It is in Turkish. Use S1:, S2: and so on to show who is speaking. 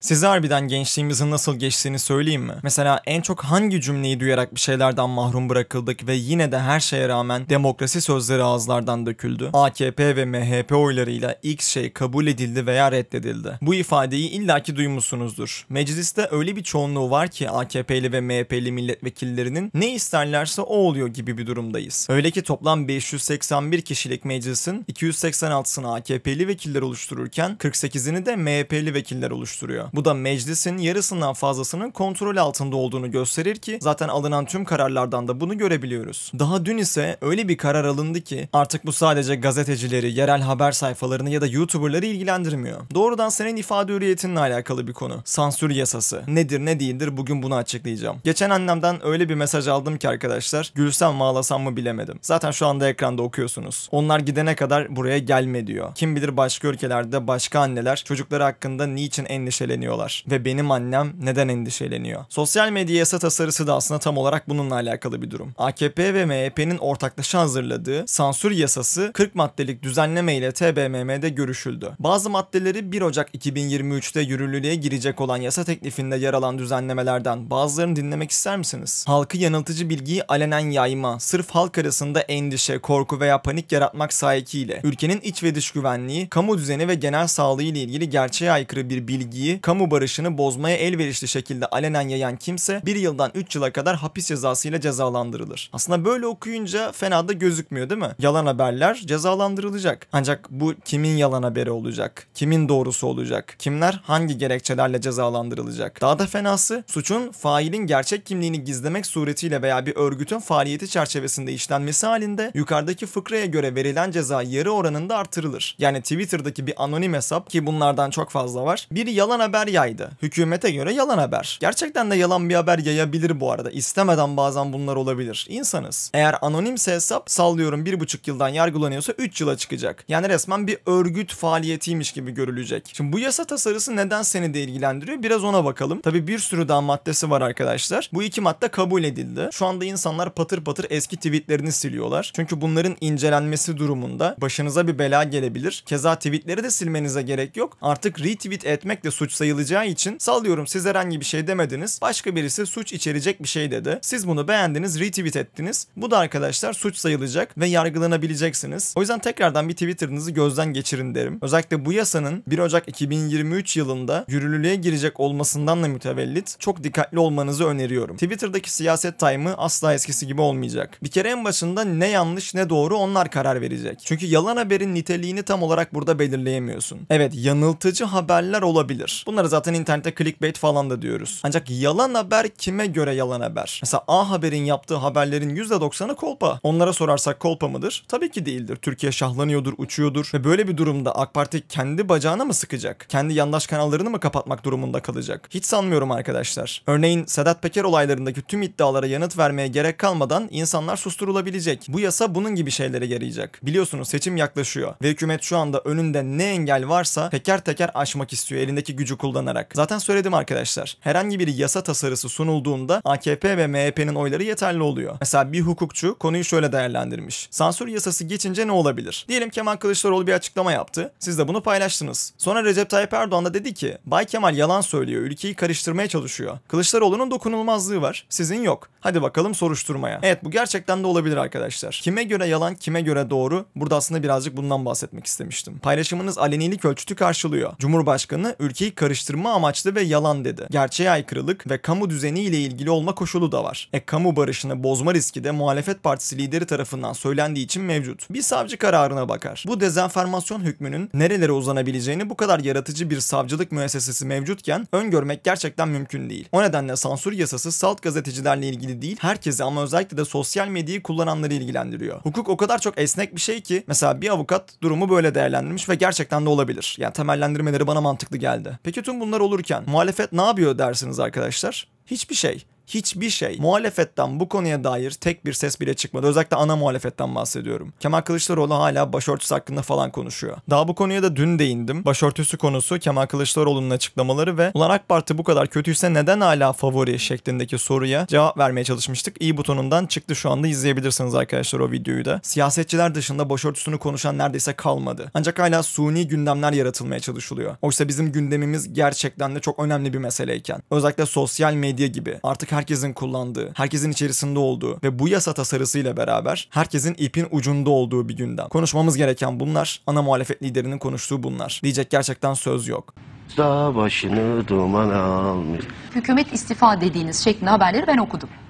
S1: Size harbiden gençliğimizin nasıl geçtiğini söyleyeyim mi? Mesela en çok hangi cümleyi duyarak bir şeylerden mahrum bırakıldık ve yine de her şeye rağmen demokrasi sözleri ağızlardan döküldü. AKP ve MHP oylarıyla X şey kabul edildi veya reddedildi. Bu ifadeyi illaki duymuşsunuzdur. Mecliste öyle bir çoğunluğu var ki AKP'li ve MHP'li milletvekillerinin ne isterlerse o oluyor gibi bir durumdayız. Öyle ki toplam 581 kişilik meclisin 286'sını AKP'li vekiller oluştururken 48'ini de MHP'li vekiller oluşturuyor alınıyor. Bu da meclisin yarısından fazlasının kontrol altında olduğunu gösterir ki zaten alınan tüm kararlardan da bunu görebiliyoruz. Daha dün ise öyle bir karar alındı ki artık bu sadece gazetecileri, yerel haber sayfalarını ya da YouTuber'ları ilgilendirmiyor. Doğrudan senin ifade hürriyetinle alakalı bir konu. Sansür yasası. Nedir ne değildir bugün bunu açıklayacağım. Geçen annemden öyle bir mesaj aldım ki arkadaşlar gülsem mi ağlasam mı bilemedim. Zaten şu anda ekranda okuyorsunuz. Onlar gidene kadar buraya gelme diyor. Kim bilir başka ülkelerde başka anneler çocukları hakkında niçin endişeli endişeleniyorlar. Ve benim annem neden endişeleniyor? Sosyal medya yasa tasarısı da aslında tam olarak bununla alakalı bir durum. AKP ve MHP'nin ortaklaşa hazırladığı sansür yasası 40 maddelik düzenleme ile TBMM'de görüşüldü. Bazı maddeleri 1 Ocak 2023'te yürürlülüğe girecek olan yasa teklifinde yer alan düzenlemelerden bazılarını dinlemek ister misiniz? Halkı yanıltıcı bilgiyi alenen yayma, sırf halk arasında endişe, korku veya panik yaratmak sahikiyle ülkenin iç ve dış güvenliği, kamu düzeni ve genel sağlığı ile ilgili gerçeğe aykırı bir bilgiyi kamu barışını bozmaya elverişli şekilde alenen yayan kimse bir yıldan 3 yıla kadar hapis cezasıyla cezalandırılır. Aslında böyle okuyunca fena da gözükmüyor değil mi? Yalan haberler cezalandırılacak. Ancak bu kimin yalan haberi olacak? Kimin doğrusu olacak? Kimler hangi gerekçelerle cezalandırılacak? Daha da fenası suçun failin gerçek kimliğini gizlemek suretiyle veya bir örgütün faaliyeti çerçevesinde işlenmesi halinde yukarıdaki fıkraya göre verilen ceza yarı oranında artırılır. Yani Twitter'daki bir anonim hesap ki bunlardan çok fazla var. Bir yalan haber haber yaydı. Hükümete göre yalan haber. Gerçekten de yalan bir haber yayabilir bu arada. İstemeden bazen bunlar olabilir. İnsanız. Eğer anonimse hesap sallıyorum 1,5 yıldan yargılanıyorsa 3 yıla çıkacak. Yani resmen bir örgüt faaliyetiymiş gibi görülecek. Şimdi bu yasa tasarısı neden seni de ilgilendiriyor? Biraz ona bakalım. Tabi bir sürü daha maddesi var arkadaşlar. Bu iki madde kabul edildi. Şu anda insanlar patır patır eski tweetlerini siliyorlar. Çünkü bunların incelenmesi durumunda başınıza bir bela gelebilir. Keza tweetleri de silmenize gerek yok. Artık retweet etmek de suç sayı sayılacağı için sallıyorum siz herhangi bir şey demediniz. Başka birisi suç içerecek bir şey dedi. Siz bunu beğendiniz, retweet ettiniz. Bu da arkadaşlar suç sayılacak ve yargılanabileceksiniz. O yüzden tekrardan bir Twitter'ınızı gözden geçirin derim. Özellikle bu yasanın 1 Ocak 2023 yılında yürürlüğe girecek olmasından da mütevellit çok dikkatli olmanızı öneriyorum. Twitter'daki siyaset time'ı asla eskisi gibi olmayacak. Bir kere en başında ne yanlış ne doğru onlar karar verecek. Çünkü yalan haberin niteliğini tam olarak burada belirleyemiyorsun. Evet yanıltıcı haberler olabilir. bunu Bunlara zaten internette clickbait falan da diyoruz. Ancak yalan haber kime göre yalan haber? Mesela A Haber'in yaptığı haberlerin %90'ı kolpa. Onlara sorarsak kolpa mıdır? Tabii ki değildir. Türkiye şahlanıyordur, uçuyordur ve böyle bir durumda AK Parti kendi bacağına mı sıkacak? Kendi yandaş kanallarını mı kapatmak durumunda kalacak? Hiç sanmıyorum arkadaşlar. Örneğin Sedat Peker olaylarındaki tüm iddialara yanıt vermeye gerek kalmadan insanlar susturulabilecek. Bu yasa bunun gibi şeylere yarayacak. Biliyorsunuz seçim yaklaşıyor ve hükümet şu anda önünde ne engel varsa teker teker aşmak istiyor. Elindeki gücü kullanarak. Zaten söyledim arkadaşlar. Herhangi bir yasa tasarısı sunulduğunda AKP ve MHP'nin oyları yeterli oluyor. Mesela bir hukukçu konuyu şöyle değerlendirmiş. Sansür yasası geçince ne olabilir? Diyelim Kemal Kılıçdaroğlu bir açıklama yaptı. Siz de bunu paylaştınız. Sonra Recep Tayyip Erdoğan da dedi ki Bay Kemal yalan söylüyor. Ülkeyi karıştırmaya çalışıyor. Kılıçdaroğlu'nun dokunulmazlığı var. Sizin yok. Hadi bakalım soruşturmaya. Evet bu gerçekten de olabilir arkadaşlar. Kime göre yalan kime göre doğru? Burada aslında birazcık bundan bahsetmek istemiştim. Paylaşımınız alenilik ölçütü karşılıyor. Cumhurbaşkanı ülkeyi karıştırmaya ayrıştırma amaçlı ve yalan dedi. Gerçeğe aykırılık ve kamu düzeni ile ilgili olma koşulu da var. E kamu barışını bozma riski de muhalefet partisi lideri tarafından söylendiği için mevcut. Bir savcı kararına bakar. Bu dezenformasyon hükmünün nerelere uzanabileceğini bu kadar yaratıcı bir savcılık müessesesi mevcutken öngörmek gerçekten mümkün değil. O nedenle sansür yasası salt gazetecilerle ilgili değil, herkesi ama özellikle de sosyal medyayı kullananları ilgilendiriyor. Hukuk o kadar çok esnek bir şey ki mesela bir avukat durumu böyle değerlendirmiş ve gerçekten de olabilir. Yani temellendirmeleri bana mantıklı geldi. Peki Peki tüm bunlar olurken muhalefet ne yapıyor dersiniz arkadaşlar? Hiçbir şey hiçbir şey muhalefetten bu konuya dair tek bir ses bile çıkmadı. Özellikle ana muhalefetten bahsediyorum. Kemal Kılıçdaroğlu hala başörtüsü hakkında falan konuşuyor. Daha bu konuya da dün değindim. Başörtüsü konusu Kemal Kılıçdaroğlu'nun açıklamaları ve Ulan AK Parti bu kadar kötüyse neden hala favori şeklindeki soruya cevap vermeye çalışmıştık. İyi butonundan çıktı şu anda izleyebilirsiniz arkadaşlar o videoyu da. Siyasetçiler dışında başörtüsünü konuşan neredeyse kalmadı. Ancak hala suni gündemler yaratılmaya çalışılıyor. Oysa bizim gündemimiz gerçekten de çok önemli bir meseleyken. Özellikle sosyal medya gibi. Artık herkesin kullandığı, herkesin içerisinde olduğu ve bu yasa tasarısıyla beraber herkesin ipin ucunda olduğu bir gündem. Konuşmamız gereken bunlar, ana muhalefet liderinin konuştuğu bunlar. Diyecek gerçekten söz yok. Dağ başını duman almış. Hükümet istifa dediğiniz şeklinde haberleri ben okudum.